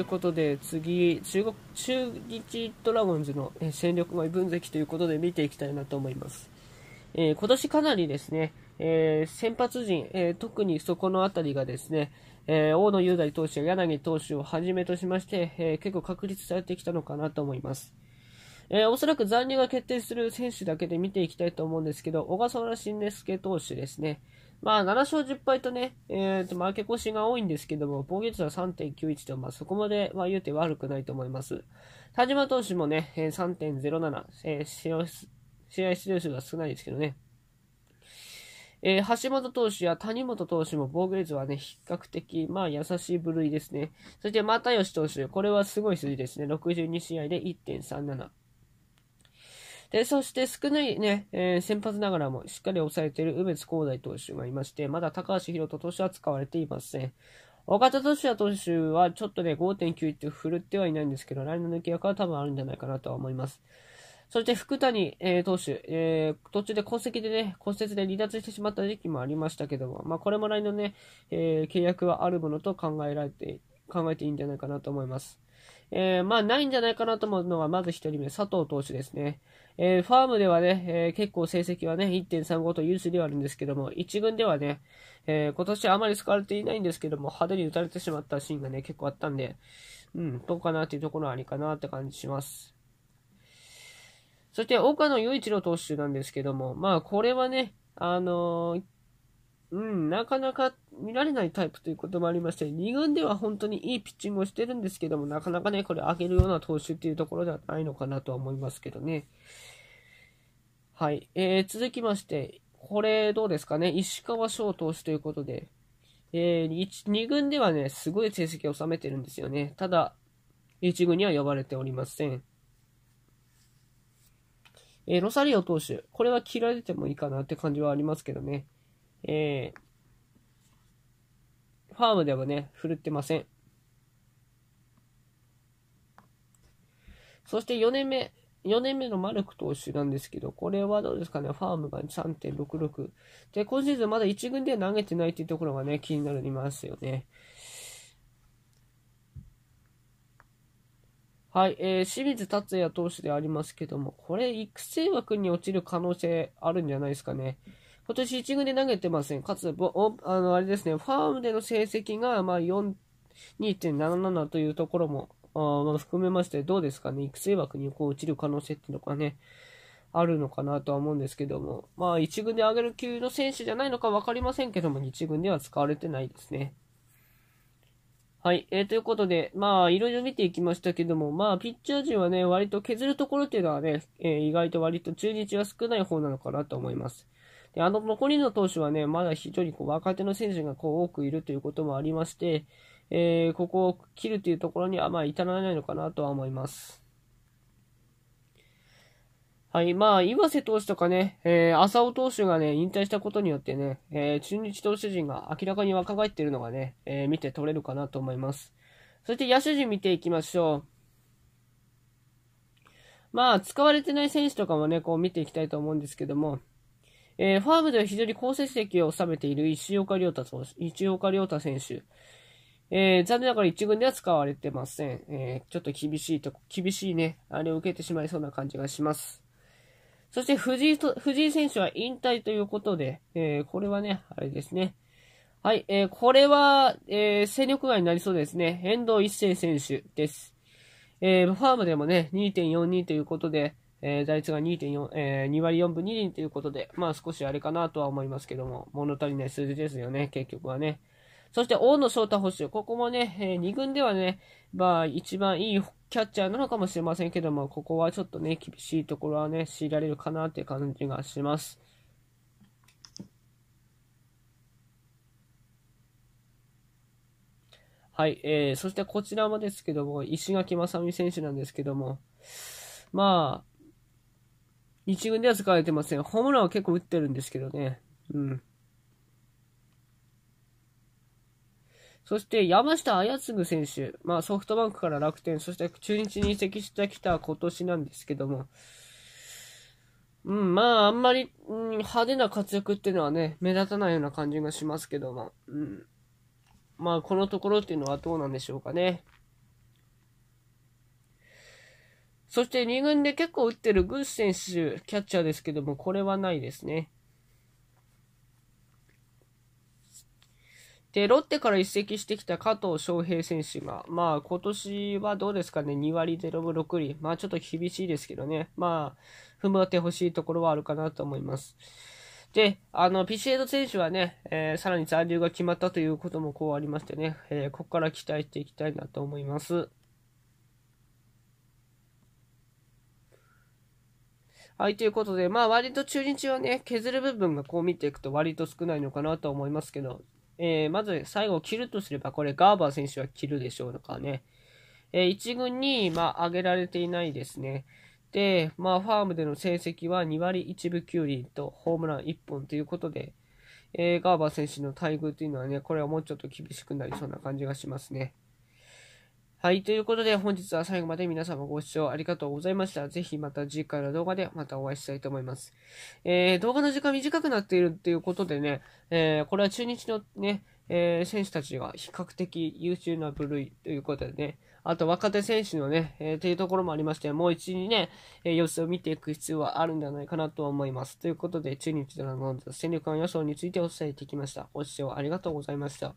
いうことで次中国中日ドラゴンズの戦力外分析ということで見ていきたいなと思います、えー、今年かなりですね、えー、先発陣、えー、特にそこの辺りがですね、え大野雄大投手や柳投手をはじめとしまして、え結構確立されてきたのかなと思います、えおそらく残留が決定する選手だけで見ていきたいと思うんですけど小笠原慎之介投手ですねまあ、7勝10敗とね、えー、と負け越しが多いんですけども、防御率は3.91と、まあ、そこまでは言うて悪くないと思います。田島投手もね、え3.07、えー、試合出場数が少ないですけどね。えー、橋本投手や谷本投手も防御率はね、比較的、まあ、優しい部類ですね。そして、又吉投手、これはすごい数字ですね。62試合で1.37。で、そして少ないね、えー、先発ながらもしっかり抑えている梅津光大投手がいまして、まだ高橋宏斗投手は使われていません。岡田俊也投手はちょっとね、5.9って振るってはいないんですけど、来年の契約は多分あるんじゃないかなとは思います。そして福谷、えー、投手、えー、途中で骨折でね、骨折で離脱してしまった時期もありましたけども、まあ、これも来年のね、えー、契約はあるものと考えられて、考えていいんじゃないかなと思います。えー、まあ、ないんじゃないかなと思うのは、まず1人目、佐藤投手ですね。えー、ファームではね、えー、結構成績はね、1.35と優秀ではあるんですけども、1軍ではね、え今年あまり使われていないんですけども、派手に打たれてしまったシーンがね、結構あったんで、うん、どうかなっていうところはありかなって感じします。そして、岡野雄一郎投手なんですけども、まあ、これはね、あのーうん、なかなか見られないタイプということもありまして、2軍では本当にいいピッチングをしてるんですけども、なかなかね、これ上げるような投手っていうところではないのかなとは思いますけどね。はい。えー、続きまして、これどうですかね、石川翔投手ということで、えー、2軍ではね、すごい成績を収めてるんですよね。ただ、1軍には呼ばれておりません。えー、ロサリオ投手、これは切られてもいいかなって感じはありますけどね。えー、ファームではね、振るってません。そして4年目、4年目のマルク投手なんですけど、これはどうですかね、ファームが3.66。で、今シーズンまだ1軍では投げてないっていうところがね、気になりますよね。はい、えー、清水達也投手でありますけども、これ育成枠に落ちる可能性あるんじゃないですかね。今年1軍で投げてません。かつ、あの、あれですね、ファームでの成績が、まあ、4、2.77というところも、あまあ、含めまして、どうですかね、育成枠にこう落ちる可能性っていうのがね、あるのかなとは思うんですけども、まあ、1軍で上げる級の選手じゃないのか分かりませんけども、1軍では使われてないですね。はい。えー、ということで、まあ、いろいろ見ていきましたけども、まあ、ピッチャー陣はね、割と削るところっていうのはね、えー、意外と割と中日は少ない方なのかなと思います。うんで、あの残りの投手はね、まだ非常にこう若手の選手がこう多くいるということもありまして、えー、ここを切るというところにはまあ至らないのかなとは思います。はい、まあ、岩瀬投手とかね、えー、浅尾投手がね、引退したことによってね、えー、中日投手陣が明らかに若返っているのがね、えー、見て取れるかなと思います。そして野手陣見ていきましょう。まあ、使われてない選手とかもね、こう見ていきたいと思うんですけども、えー、ファームでは非常に好成績を収めている石岡亮太石岡亮太選手。えー、残念ながら1軍では使われてません。えー、ちょっと厳しいと、厳しいね、あれを受けてしまいそうな感じがします。そして藤井と、藤井選手は引退ということで、えこれはね、あれですね。はい、えこれは、え戦力外になりそうですね。遠藤一世選手です。えファームでもね、2.42ということで、えー、打率が2.4、えー、2割4分2厘ということで、まあ少しあれかなとは思いますけども、物足りない数字ですよね、結局はね。そして大野翔太捕手、ここもね、えー、2軍ではね、まあ一番いいキャッチャーなのかもしれませんけども、ここはちょっとね、厳しいところはね、強いられるかなっていう感じがします。はい、えー、そしてこちらもですけども、石垣正美選手なんですけども、まあ、一軍では使われてません。ホームランは結構打ってるんですけどね。うん。そして山下綾次選手、まあ、ソフトバンクから楽天、そして中日に移籍してきた今年なんですけども、うん、まあ、あんまり、うん、派手な活躍っていうのはね、目立たないような感じがしますけども、うん。まあ、このところっていうのはどうなんでしょうかね。そして2軍で結構打ってるグース選手、キャッチャーですけども、これはないですね。で、ロッテから移籍してきた加藤翔平選手が、まあ今年はどうですかね、2割0分6厘。まあちょっと厳しいですけどね、まあ踏まってほしいところはあるかなと思います。で、あの、ピシエド選手はね、えー、さらに残留が決まったということもこうありましてね、えー、ここから期待していきたいなと思います。はい、ということで、まあ割と中日はね、削る部分がこう見ていくと割と少ないのかなと思いますけど、えー、まず最後切るとすれば、これガーバー選手は切るでしょうからね。えー、1軍に、まあ、上げられていないですね。で、まあファームでの成績は2割1分9厘とホームラン1本ということで、えー、ガーバー選手の待遇というのはね、これはもうちょっと厳しくなりそうな感じがしますね。はい。ということで、本日は最後まで皆様ご視聴ありがとうございました。ぜひまた次回の動画でまたお会いしたいと思います。えー、動画の時間短くなっているということでね、えー、これは中日のね、えー、選手たちが比較的優秀な部類ということでね、あと若手選手のね、えー、というところもありまして、もう一度ね、えー、様子を見ていく必要はあるんじゃないかなと思います。ということで、中日ドラゴンズ戦力間予想についてお伝えしてきました。ご視聴ありがとうございました。